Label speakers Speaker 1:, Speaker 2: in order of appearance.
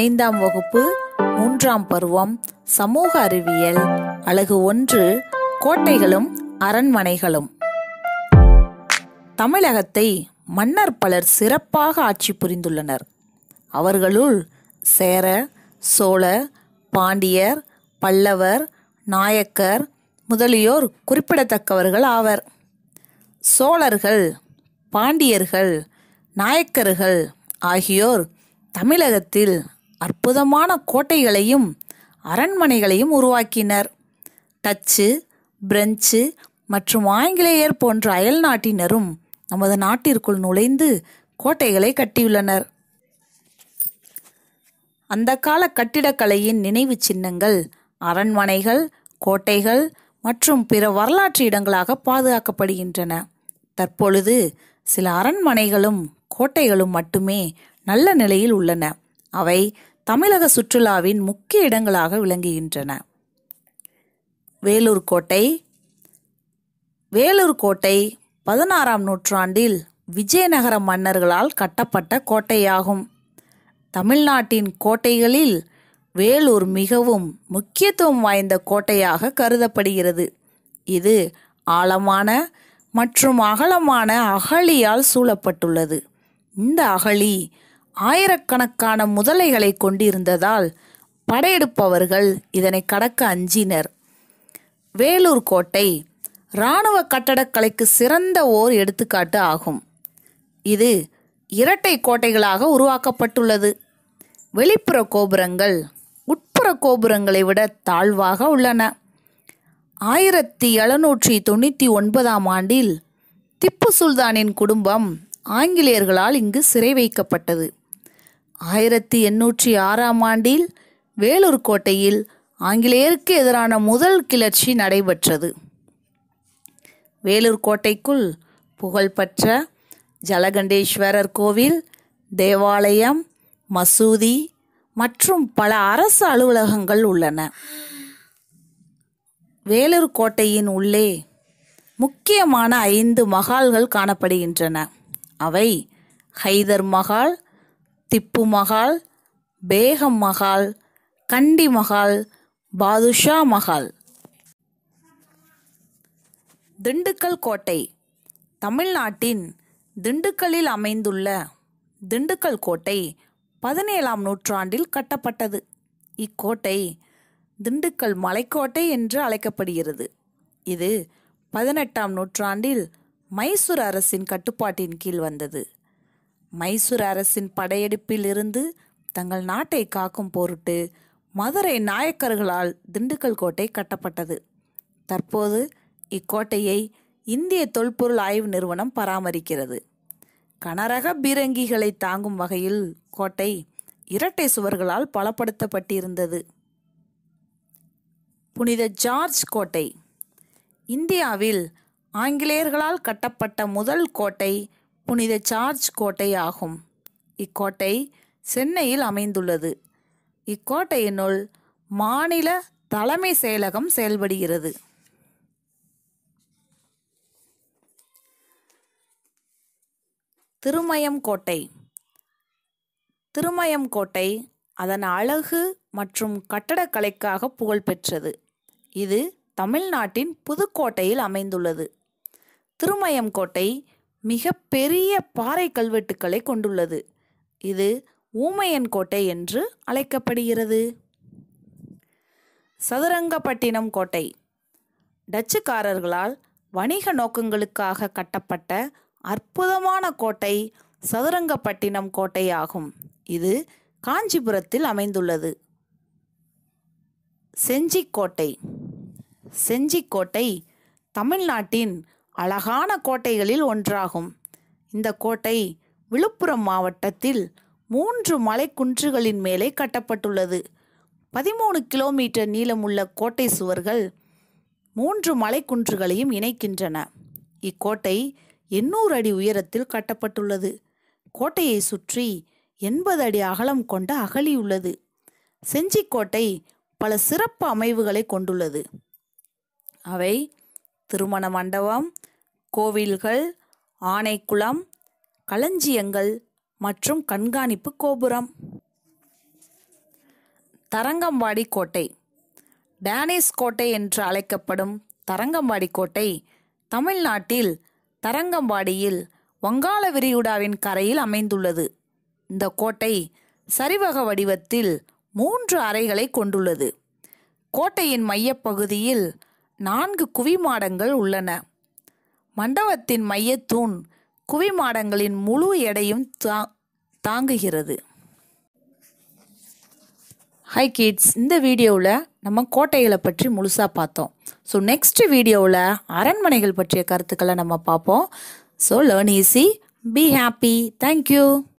Speaker 1: ஐந்தாம் வகுப்பு மூன்றாம் பருவம் சமூக அறிவியல் அழகு ஒன்று கோட்டைகளும் அரண்மனைகளும் தமிழகத்தை மன்னர் பலர் சிறப்பாக ஆட்சி புரிந்துள்ளனர் அவர்களுள் சேர சோழ பாண்டியர் பல்லவர் நாயக்கர் முதலியோர் குறிப்பிடத்தக்கவர்கள் ஆவர் சோழர்கள் பாண்டியர்கள் நாயக்கர்கள் ஆகியோர் தமிழகத்தில் அற்புதமான கோட்டைகளையும் அரண்மனைகளையும் உருவாக்கினர் டச்சு பிரெஞ்சு மற்றும் ஆங்கிலேயர் போன்ற அயல் நாட்டினரும் நமது நாட்டிற்குள் நுழைந்து கோட்டைகளை கட்டியுள்ளனர் அந்த கால கட்டிடக்கலையின் நினைவு சின்னங்கள் அரண்மனைகள் கோட்டைகள் மற்றும் பிற வரலாற்று இடங்களாக பாதுகாக்கப்படுகின்றன தற்பொழுது சில அரண்மனைகளும் கோட்டைகளும் மட்டுமே நல்ல நிலையில் உள்ளன அவை தமிழக சுற்றுலாவின் முக்கிய இடங்களாக விளங்குகின்றன வேலூர் கோட்டை வேலூர் கோட்டை பதினாறாம் நூற்றாண்டில் விஜயநகர மன்னர்களால் கட்டப்பட்ட கோட்டையாகும் தமிழ்நாட்டின் கோட்டைகளில் வேலூர் மிகவும் முக்கியத்துவம் வாய்ந்த கோட்டையாக கருதப்படுகிறது இது ஆழமான மற்றும் அகலமான அகழியால் சூழப்பட்டுள்ளது இந்த அகழி ஆயிரக்கணக்கான முதலைகளை கொண்டிருந்ததால் படையெடுப்பவர்கள் இதனை கடக்க அஞ்சினர் வேலூர் கோட்டை இராணுவ கட்டடக்கலைக்கு சிறந்த ஓர் எடுத்துக்காட்டு ஆகும் இது இரட்டை கோட்டைகளாக உருவாக்கப்பட்டுள்ளது வெளிப்புற கோபுரங்கள் உட்புற கோபுரங்களை விட தாழ்வாக உள்ளன ஆயிரத்தி எழுநூற்றி தொண்ணூற்றி ஒன்பதாம் ஆண்டில் திப்பு சுல்தானின் குடும்பம் ஆங்கிலேயர்களால் இங்கு சிறை வைக்கப்பட்டது ஆயிரத்தி எண்ணூற்றி ஆறாம் ஆண்டில் வேலூர் கோட்டையில் ஆங்கிலேயருக்கு எதிரான முதல் கிளர்ச்சி நடைபெற்றது வேலூர் கோட்டைக்குள் புகழ்பெற்ற ஜலகண்டேஸ்வரர் கோவில் தேவாலயம் மசூதி மற்றும் பல அரசு அலுவலகங்கள் உள்ளன வேலூர் கோட்டையின் உள்ளே முக்கியமான ஐந்து மகால்கள் காணப்படுகின்றன அவை ஹைதர் மகால் திப்பு மகால் பேகம் மகால் கண்டி மகால் பாதுஷா மகால் திண்டுக்கல் கோட்டை தமிழ்நாட்டின் திண்டுக்கல்லில் அமைந்துள்ள திண்டுக்கல் கோட்டை பதினேழாம் நூற்றாண்டில் கட்டப்பட்டது இக்கோட்டை திண்டுக்கல் மலைக்கோட்டை என்று அழைக்கப்படுகிறது இது பதினெட்டாம் நூற்றாண்டில் மைசூர் அரசின் கட்டுப்பாட்டின் கீழ் வந்தது மைசூர் அரசின் படையெடுப்பில் இருந்து தங்கள் நாட்டை காக்கும் பொருட்டு மதுரை நாயக்கர்களால் திண்டுக்கல் கோட்டை கட்டப்பட்டது தற்போது இக்கோட்டையை இந்திய தொல்பொருள் ஆய்வு நிறுவனம் பராமரிக்கிறது கனரக பீரங்கிகளை தாங்கும் வகையில் கோட்டை இரட்டை சுவர்களால் பலப்படுத்தப்பட்டிருந்தது புனித ஜார்ஜ் கோட்டை இந்தியாவில் ஆங்கிலேயர்களால் கட்டப்பட்ட முதல் கோட்டை புனித சார்ஜ் கோட்டை ஆகும் இக்கோட்டை சென்னையில் அமைந்துள்ளது இக்கோட்டையினுள் மாநில தலைமை செயலகம் செயல்படுகிறது திருமயம் கோட்டை திருமயம் கோட்டை அதன் அழகு மற்றும் கட்டடக்கலைக்காக புகழ்பெற்றது இது தமிழ்நாட்டின் புதுக்கோட்டையில் அமைந்துள்ளது திருமயம் கோட்டை மிக பெரிய பாறை கல்வெட்டுக்களை கொண்டுள்ளது இது ஊமையன் கோட்டை என்று அழைக்கப்படுகிறது சதுரங்கப்பட்டினம் கோட்டை டச்சுக்காரர்களால் வணிக நோக்கங்களுக்காக கட்டப்பட்ட அற்புதமான கோட்டை சதுரங்கப்பட்டினம் கோட்டை ஆகும் இது காஞ்சிபுரத்தில் அமைந்துள்ளது செஞ்சிக்கோட்டை செஞ்சிக்கோட்டை தமிழ்நாட்டின் அழகான கோட்டைகளில் ஒன்றாகும் இந்த கோட்டை விழுப்புரம் மாவட்டத்தில் மூன்று மலைக்குன்றுகளின் மேலே கட்டப்பட்டுள்ளது பதிமூணு கிலோமீட்டர் நீளமுள்ள கோட்டை சுவர்கள் மூன்று மலைக்குன்றுகளையும் இணைக்கின்றன இக்கோட்டை எண்ணூறு அடி உயரத்தில் கட்டப்பட்டுள்ளது கோட்டையை சுற்றி எண்பது அடி அகலம் கொண்ட அகழி உள்ளது செஞ்சிக்கோட்டை பல சிறப்பு அமைவுகளை கொண்டுள்ளது அவை திருமண மண்டபம் கோவில்கள் ஆனைக்குளம் களஞ்சியங்கள் மற்றும் கண்காணிப்பு கோபுரம் தரங்கம்பாடி கோட்டை டேனிஸ் கோட்டை என்று அழைக்கப்படும் தரங்கம்பாடி கோட்டை தமிழ்நாட்டில் தரங்கம்பாடியில் வங்காள விரிகுடாவின் கரையில் அமைந்துள்ளது இந்த கோட்டை சரிவக வடிவத்தில் மூன்று அறைகளை கொண்டுள்ளது கோட்டையின் மையப்பகுதியில் நான்கு குவிமாடங்கள் உள்ளன மண்டபத்தின் மையத்தூண் குவிமாடங்களின் முழு எடையும் தா தாங்குகிறது ஹை கிட்ஸ் இந்த வீடியோவில் நம்ம கோட்டைகளை பற்றி முழுசாக பார்த்தோம் ஸோ நெக்ஸ்ட் வீடியோவில் அரண்மனைகள் பற்றிய கருத்துக்களை நம்ம பார்ப்போம் so learn easy be happy thank you